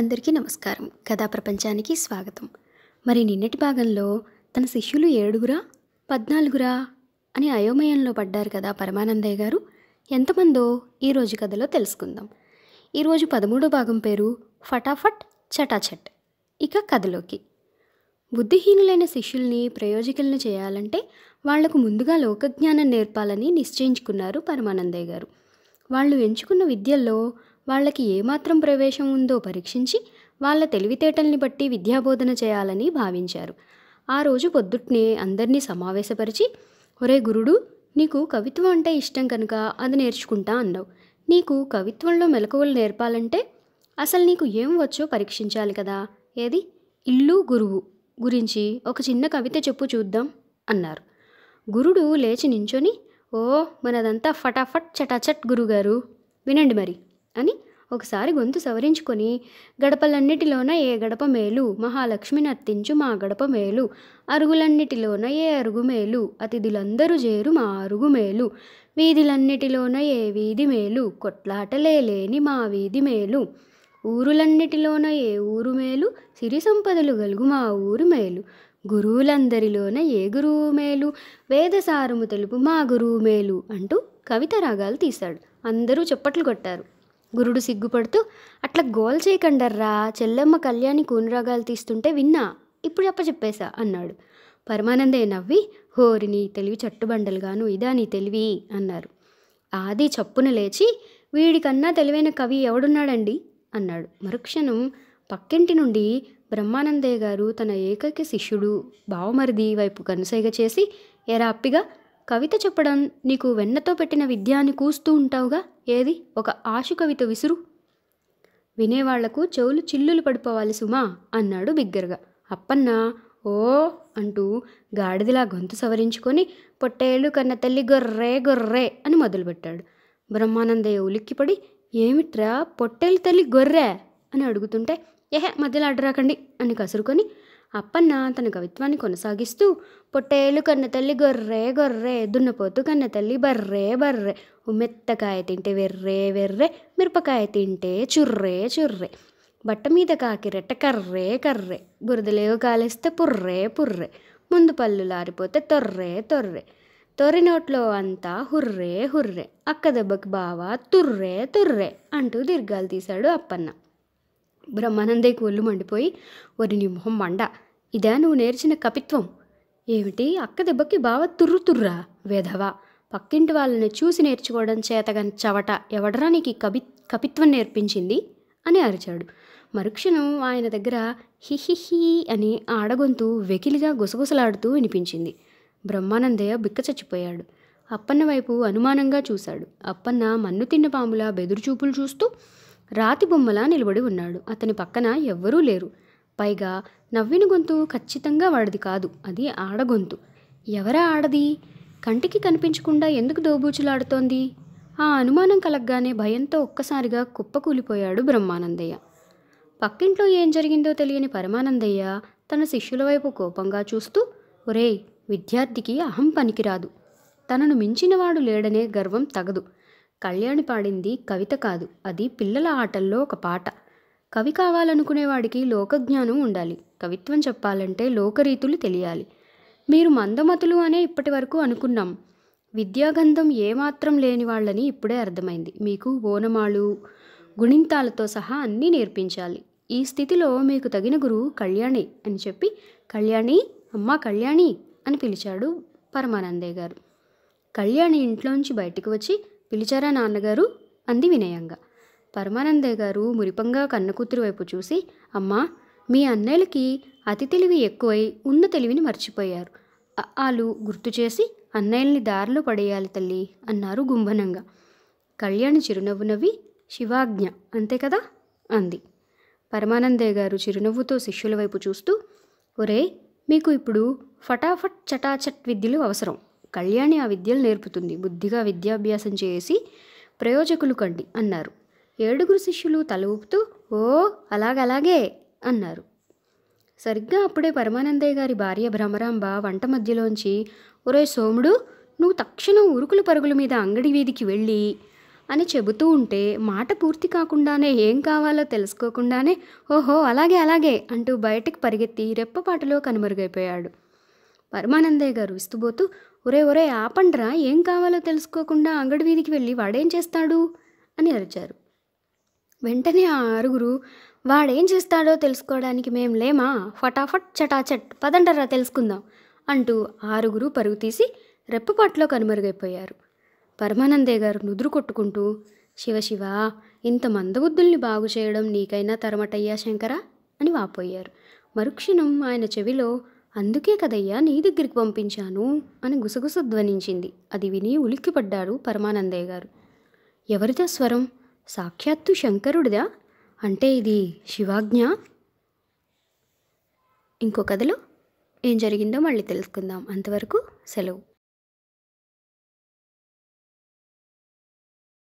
అందరికీ నమస్కారం కథా ప్రపంచానికి స్వాగతం మరి నిన్నటి భాగంలో తన శిష్యులు ఏడుగురా పద్నాలుగురా అని అయోమయంలో పడ్డారు కదా పరమానందయ్య గారు ఎంతమందో ఈరోజు కథలో తెలుసుకుందాం ఈరోజు పదమూడో భాగం పేరు ఫటాఫట్ చటాచట్ ఇక కథలోకి బుద్ధిహీనులైన శిష్యుల్ని ప్రయోజకులను చేయాలంటే వాళ్లకు ముందుగా లోకజ్ఞానం నేర్పాలని నిశ్చయించుకున్నారు పరమానందయ్య గారు వాళ్ళు ఎంచుకున్న విద్యల్లో వాళ్ళకి ఏమాత్రం ప్రవేశం ఉందో పరీక్షించి వాళ్ళ తెలివితేటల్ని బట్టి విద్యాబోధన చేయాలని భావించారు ఆ రోజు పొద్దుట్నే అందరినీ సమావేశపరిచి ఒరే గురుడు నీకు కవిత్వం అంటే ఇష్టం కనుక అది నేర్చుకుంటా అన్నావు నీకు కవిత్వంలో మెలకువలు నేర్పాలంటే అసలు నీకు ఏం వచ్చో పరీక్షించాలి కదా ఏది ఇల్లు గురువు గురించి ఒక చిన్న కవిత చెప్పు చూద్దాం అన్నారు గురుడు లేచి నించొని ఓ మనదంతా ఫటాఫట్ చటాచట్ గురుగారు వినండి మరి అని ఒకసారి గొంతు సవరించుకొని గడపలన్నిటిలోన ఏ గడప మేలు మహాలక్ష్మి నర్తించు మా గడప మేలు అరుగులన్నిటిలోన ఏ అరుగు మేలు అతిథులందరూ చేరు మా అరుగు మేలు వీధులన్నిటిలోన ఏ వీధి మేలు కొట్లాటలే లేని మా వీధి మేలు ఊరులన్నిటిలోన ఏ ఊరు మేలు సిరి సంపదలు గలుగు మా ఊరు మేలు గురువులందరిలోన ఏ గురువు మేలు వేదసారము తెలుపు మా గురువు మేలు అంటూ కవిత రాగాలు తీశాడు అందరూ చప్పట్లు కొట్టారు గురుడు సిగ్గుపడుతూ అట్లా గోల్ చేయకండర్రా చెల్లెమ్మ కళ్యాణి కూనిరాగాలు తీస్తుంటే విన్నా ఇప్పుడు అప్ప చెప్పేశా అన్నాడు పరమానందయ్య నవ్వి హోరిని తెలివి చట్టుబండలుగాను ఇదా నీ తెలివి అన్నారు ఆది చప్పున లేచి వీడికన్నా తెలివైన కవి ఎవడున్నాడండి అన్నాడు మరుక్షణం పక్కింటి నుండి బ్రహ్మానందయ్య గారు తన ఏకైక శిష్యుడు బావమరిది వైపు కనుసైగ చేసి ఎరా అప్పిగా కవిత చెప్పడం నీకు వెన్నతో పెట్టిన విద్యాన్ని కూస్తూ ఉంటావుగా ఏది ఒక ఆశు కవిత విసురు వినేవాళ్లకు చెవులు చిల్లులు పడిపోవాలి సుమా అన్నాడు బిగ్గరగా అప్పన్నా ఓ అంటూ గాడిదిలా గొంతు సవరించుకొని పొట్టేళ్ళు కన్న తల్లి గొర్రే గొర్రే అని మొదలుపెట్టాడు బ్రహ్మానందయ్య ఉలిక్కిపడి ఏమిట్రా పొట్టేలు తల్లి గొర్రె అని అడుగుతుంటే ఏహే మధ్యలో అడ్డరాకండి అని కసురుకొని అప్పన్న తన కవిత్వాన్ని కొనసాగిస్తూ పొట్టేలు కన్న తల్లి గొర్రె గొర్రె దున్నపోతు కన్న తల్లి బర్రే బర్రే మెత్తకాయ తింటే వెర్రే వెర్రే మిరపకాయ తింటే చుర్రే చుర్రే బట్ట మీద కాకిరెట్ట కర్రే కర్రే బురదలేవు కాలేస్తే పుర్రే పుర్రే ముందు పళ్ళు లారిపోతే తొర్రే తొర్రే తొరి నోట్లో అంతా హుర్రే హుర్రే అక్క దెబ్బకి బావా తుర్రే తుర్రే అంటూ దీర్ఘాలు తీశాడు అప్పన్న బ్రహ్మానందయ్యకు కూళ్ళు మండిపోయి ఒరి మొహం మండ ఇదా నువ్వు నేర్చిన కపిత్వం ఏమిటి అక్క దెబ్బకి బావ తుర్రుతుర్రా వేధవా పక్కింటి వాళ్ళని చూసి నేర్చుకోవడం చేతగని చవట ఎవడరా నీకు కవి కపిత్వం నేర్పించింది అని అరిచాడు మరుక్షణం ఆయన దగ్గర హిహిహి అని ఆడగొంతు వెకిలిగా గుసగుసలాడుతూ వినిపించింది బ్రహ్మానందయ్య బిక్క చచ్చిపోయాడు అప్పన్న వైపు అనుమానంగా చూశాడు అప్పన్న మన్ను తిన్న పాముల బెదురుచూపులు చూస్తూ రాతి బొమ్మలా నిలబడి ఉన్నాడు అతని పక్కన ఎవ్వరూ లేరు పైగా నవ్విన గొంతు ఖచ్చితంగా వాడిది కాదు అది ఆడగొంతు ఎవరా ఆడది కంటికి కనిపించకుండా ఎందుకు దోబూచులాడుతోంది ఆ అనుమానం కలగ్గానే భయంతో ఒక్కసారిగా కుప్పకూలిపోయాడు బ్రహ్మానందయ్య పక్కింట్లో ఏం జరిగిందో తెలియని పరమానందయ్య తన శిష్యుల వైపు కోపంగా చూస్తూ ఒరే విద్యార్థికి అహం పనికిరాదు తనను మించినవాడు లేడనే గర్వం తగదు కళ్యాణి పాడింది కవిత కాదు అది పిల్లల ఆటల్లో ఒక పాట కవి కావాలనుకునేవాడికి లోకజ్ఞానం ఉండాలి కవిత్వం చెప్పాలంటే లోకరీతులు తెలియాలి మీరు మందమతులు అనే ఇప్పటి వరకు అనుకున్నాం విద్యాగంధం ఏమాత్రం లేని వాళ్ళని ఇప్పుడే అర్థమైంది మీకు ఓనమాలు గుణింతాలతో సహా అన్నీ నేర్పించాలి ఈ స్థితిలో మీకు తగిన గురువు కళ్యాణి అని చెప్పి కళ్యాణి అమ్మ కళ్యాణి అని పిలిచాడు పరమానందే గారు కళ్యాణి ఇంట్లోంచి బయటకు వచ్చి పిలిచారా నాన్నగారు అంది వినయంగా పరమానందయ్య గారు మురిపంగా కన్నకూతురు వైపు చూసి అమ్మా మీ అన్నయ్యలకి అతి తెలివి ఎక్కువై ఉన్న తెలివిని మర్చిపోయారు వాళ్ళు గుర్తు చేసి అన్నయ్యల్ని దారిలో పడేయాలి తల్లి అన్నారు గుంభనంగా కళ్యాణి చిరునవ్వు నవ్వి శివాజ్ఞ అంతే కదా అంది పరమానందయ్య గారు చిరునవ్వుతో శిష్యుల వైపు చూస్తూ ఒరే మీకు ఇప్పుడు ఫటాఫట్ చటాచట్ విద్యలు అవసరం కళ్యాణి ఆ విద్యలు నేర్పుతుంది బుద్ధిగా విద్యాభ్యాసం చేసి ప్రయోజకులు కండి అన్నారు ఏడుగురు శిష్యులు తల ఊపుతూ ఓ అలాగలాగే అన్నారు సరిగ్గా అప్పుడే పరమానందయ్య గారి భార్య భ్రమరాంబ వంట మధ్యలోంచి ఒరే సోముడు నువ్వు తక్షణం ఉరుకుల పరుగుల మీద అంగడి వీధికి వెళ్ళి అని చెబుతూ ఉంటే మాట పూర్తి కాకుండానే ఏం కావాలో తెలుసుకోకుండానే ఓహో అలాగే అలాగే అంటూ బయటకు పరిగెత్తి రెప్పపాటులో కనుమరుగైపోయాడు పరమానందయ్య గారు విస్తుబోతూ ఒరే ఒరే ఆపండ్రా ఏం కావాలో తెలుసుకోకుండా అంగడి వీధికి వెళ్ళి వాడేం చేస్తాడు అని అరిచారు వెంటనే ఆ ఆరుగురు వాడేం చేస్తాడో తెలుసుకోవడానికి మేం లేమా ఫటాఫట్ చటాచట్ పదండరా తెలుసుకుందాం అంటూ ఆరుగురు పరుగు తీసి రెప్పపాట్లో కనుమరుగైపోయారు పరమానందే గారు నుదురు కొట్టుకుంటూ శివశివ ఇంత మందబుద్ధుల్ని బాగు చేయడం నీకైనా తరమటయ్యా శంకరా అని వాపోయారు మరుక్షణం ఆయన చెవిలో అందుకే కదయ్యా నీ దగ్గరికి పంపించాను అని గుసగుస ధ్వనించింది అది విని ఉలిక్కిపడ్డారు పరమానందయ్య గారు ఎవరితో స్వరం సాక్షాత్తు శంకరుడిదా అంటే ఇది శివాజ్ఞ ఇంకో కథలో ఏం జరిగిందో మళ్ళీ తెలుసుకుందాం అంతవరకు సెలవు